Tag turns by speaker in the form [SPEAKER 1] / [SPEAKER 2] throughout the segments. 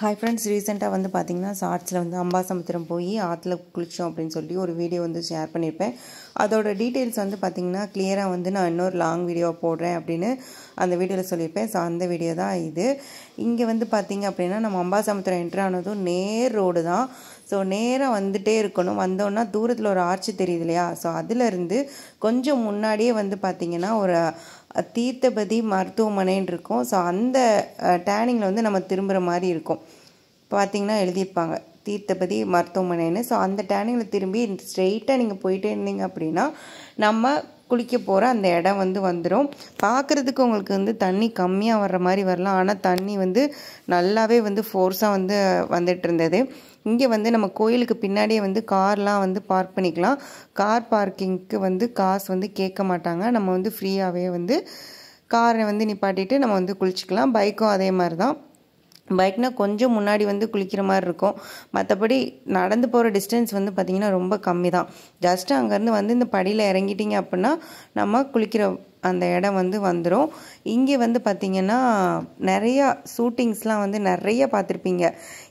[SPEAKER 1] hi friends ரீசெண்டாக வந்து பார்த்தீங்கன்னா ஷார்ட்ஸில் வந்து அம்பாசமுத்திரம் போய் ஆற்றுல குளித்தோம் அப்படின்னு சொல்லி ஒரு வீடியோ வந்து ஷேர் பண்ணியிருப்பேன் அதோட டீட்டெயில்ஸ் வந்து பார்த்திங்கன்னா கிளியராக வந்து நான் இன்னொரு லாங் வீடியோ போடுறேன் அப்படின்னு அந்த வீடியோவில் சொல்லியிருப்பேன் ஸோ அந்த வீடியோ தான் இது இங்கே வந்து பார்த்திங்க அப்படின்னா நம்ம அம்பாசமுத்திரம் என்ட்ரு ஆனதும் நேர் ரோடு தான் ஸோ நேராக வந்துகிட்டே இருக்கணும் வந்தோன்னா தூரத்தில் ஒரு ஆர்ச்சி தெரியுது இல்லையா ஸோ அதுலேருந்து கொஞ்சம் முன்னாடியே வந்து பார்த்திங்கன்னா ஒரு தீர்த்தபதி மருத்துவமனைன்னு இருக்கும் ஸோ அந்த டேனிங்கில் வந்து நம்ம திரும்புகிற மாதிரி இருக்கும் பார்த்திங்கன்னா எழுதியிருப்பாங்க தீர்த்தபதி மருத்துவமனைன்னு ஸோ அந்த டேனிங்கில் திரும்பி ஸ்ட்ரெயிட்டாக நீங்கள் போயிட்டே இருந்தீங்க அப்படின்னா நம்ம குளிக்க போகிற அந்த இடம் வந்து வந்துடும் பார்க்குறதுக்கு உங்களுக்கு வந்து தண்ணி கம்மியாக வர்ற மாதிரி வரலாம் ஆனால் தண்ணி வந்து நல்லாவே வந்து ஃபோர்ஸாக வந்து வந்துட்டு இருந்தது இங்கே வந்து நம்ம கோயிலுக்கு பின்னாடியே வந்து கார்லாம் வந்து பார்க் பண்ணிக்கலாம் கார் பார்க்கிங்க்கு வந்து காசு வந்து கேட்க மாட்டாங்க நம்ம வந்து ஃப்ரீயாகவே வந்து காரை வந்து நிப்பாட்டிட்டு நம்ம வந்து குளிச்சுக்கலாம் பைக்கும் அதே மாதிரி தான் பைக்னால் கொஞ்சம் முன்னாடி வந்து குளிக்கிற மாதிரி இருக்கும் மற்றபடி நடந்து போகிற டிஸ்டன்ஸ் வந்து பார்த்திங்கன்னா ரொம்ப கம்மி தான் ஜஸ்ட்டு அங்கேருந்து வந்து இந்த படியில் இறங்கிட்டிங்க அப்படின்னா நம்ம குளிக்கிற அந்த இடம் வந்து வந்துடும் இங்கே வந்து பார்த்திங்கன்னா நிறையா ஷூட்டிங்ஸ்லாம் வந்து நிறைய பார்த்துருப்பீங்க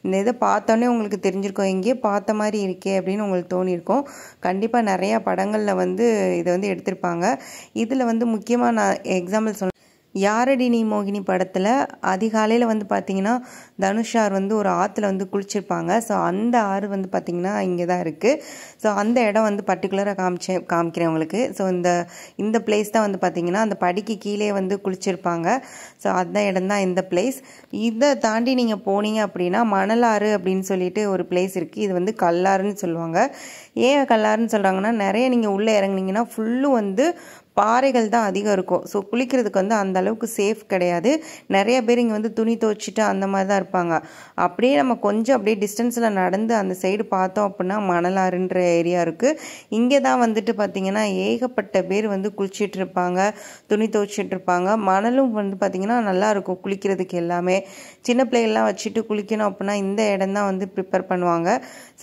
[SPEAKER 1] இந்த இதை பார்த்தோன்னே உங்களுக்கு தெரிஞ்சிருக்கோம் எங்கேயே பார்த்த மாதிரி இருக்கே அப்படின்னு உங்களுக்கு தோணியிருக்கும் கண்டிப்பாக நிறையா படங்களில் வந்து இதை வந்து எடுத்திருப்பாங்க இதில் வந்து முக்கியமாக நான் எக்ஸாம்பிள் சொன்ன யாரடி நீ மோகினி படத்தில் அதிகாலையில் வந்து பார்த்தீங்கன்னா தனுஷ் ஆறு வந்து ஒரு ஆற்றுல வந்து குளிச்சிருப்பாங்க ஸோ அந்த ஆறு வந்து பார்த்திங்கன்னா இங்கே தான் இருக்குது ஸோ அந்த இடம் வந்து பர்டிகுலராக காமிச்சேன் காமிக்கிறேன் உங்களுக்கு ஸோ இந்த இந்த பிளேஸ் தான் வந்து பார்த்திங்கன்னா அந்த படிக்கு கீழே வந்து குளிச்சிருப்பாங்க ஸோ அந்த இடம் தான் இந்த பிளேஸ் இதை தாண்டி நீங்கள் போனீங்க அப்படின்னா மணலாறு அப்படின்னு சொல்லிட்டு ஒரு பிளேஸ் இருக்குது இது வந்து கல்லாறுன்னு சொல்லுவாங்க ஏன் கல்லாறுன்னு சொல்கிறாங்கன்னா நிறைய நீங்கள் உள்ளே இறங்குனீங்கன்னா ஃபுல்லும் வந்து பாறைகள் தான் அதிகம் இருக்கும் ஸோ குளிக்கிறதுக்கு வந்து அந்த அளவுக்கு சேஃப் கிடையாது நிறைய பேர் இங்கே வந்து துணி துவைச்சிட்டு அந்த மாதிரி தான் இருப்பாங்க அப்படியே நம்ம கொஞ்சம் அப்படியே டிஸ்டன்ஸில் நடந்து அந்த சைடு பார்த்தோம் அப்படின்னா மணலாறுன்ற ஏரியா இருக்குது இங்கே தான் வந்துட்டு பார்த்திங்கன்னா ஏகப்பட்ட பேர் வந்து குளிச்சிட்டு இருப்பாங்க துணி துவைச்சிட்டு இருப்பாங்க மணலும் வந்து பார்த்திங்கன்னா நல்லாயிருக்கும் குளிக்கிறதுக்கு எல்லாமே சின்ன பிள்ளைகள்லாம் வச்சுட்டு குளிக்கணும் அப்படின்னா இந்த இடம் தான் வந்து ப்ரிப்பேர் பண்ணுவாங்க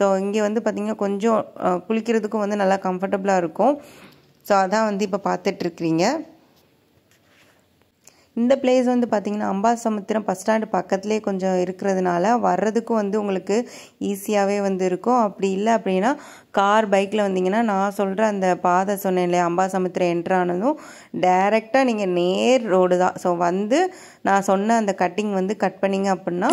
[SPEAKER 1] ஸோ இங்கே வந்து பார்த்திங்கன்னா கொஞ்சம் குளிக்கிறதுக்கும் வந்து நல்லா கம்ஃபர்டபுளாக இருக்கும் ஸோ அதான் வந்து இப்போ பார்த்துட்ருக்குறீங்க இந்த பிளேஸ் வந்து பார்த்திங்கன்னா அம்பாசமுத்திரம் பஸ் ஸ்டாண்டு பக்கத்துலேயே கொஞ்சம் இருக்கிறதுனால வர்றதுக்கும் வந்து உங்களுக்கு ஈஸியாகவே வந்து இருக்கும் அப்படி இல்லை அப்படின்னா கார் பைக்கில் வந்தீங்கன்னா நான் சொல்கிற அந்த பாதை சொன்னேன் இல்லையா அம்பாசமுத்திரம் என்ட்ரானதும் டைரெக்டாக நீங்கள் நேர் ரோடு தான் ஸோ வந்து நான் சொன்ன அந்த கட்டிங் வந்து கட் பண்ணிங்க அப்படின்னா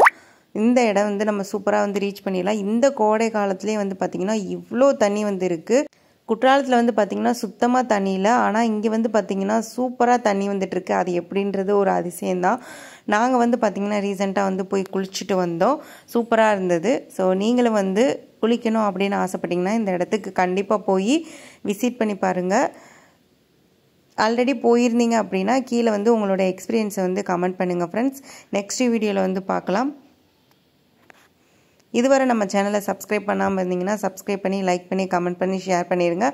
[SPEAKER 1] இந்த இடம் வந்து நம்ம சூப்பராக வந்து ரீச் பண்ணிடலாம் இந்த கோடை காலத்துலேயே வந்து பார்த்திங்கன்னா இவ்வளோ தண்ணி வந்து இருக்குது குற்றாலத்தில் வந்து பார்த்திங்கன்னா சுத்தமாக தண்ணி இல்லை ஆனால் இங்கே வந்து பார்த்திங்கன்னா சூப்பராக தண்ணி வந்துட்டுருக்கு அது எப்படின்றது ஒரு அதிசயம்தான் நாங்கள் வந்து பார்த்திங்கன்னா ரீசெண்டாக வந்து போய் குளிச்சுட்டு வந்தோம் சூப்பராக இருந்தது ஸோ நீங்களும் வந்து குளிக்கணும் அப்படின்னு ஆசைப்பட்டிங்கன்னா இந்த இடத்துக்கு கண்டிப்பாக போய் விசிட் பண்ணி பாருங்கள் ஆல்ரெடி போயிருந்தீங்க அப்படின்னா கீழே வந்து உங்களோட எக்ஸ்பீரியன்ஸை வந்து கமெண்ட் பண்ணுங்கள் ஃப்ரெண்ட்ஸ் நெக்ஸ்ட் வீடியோவில் வந்து பார்க்கலாம் இதுவரை நம்ம சேனலை சப்ஸ்கிரைப் பண்ணாமல் இருந்தீங்கன்னா சப்ஸ்கிரைப் பண்ணி லைக் பண்ணி கமெண்ட் பண்ணி ஷேர் பண்ணிடுங்க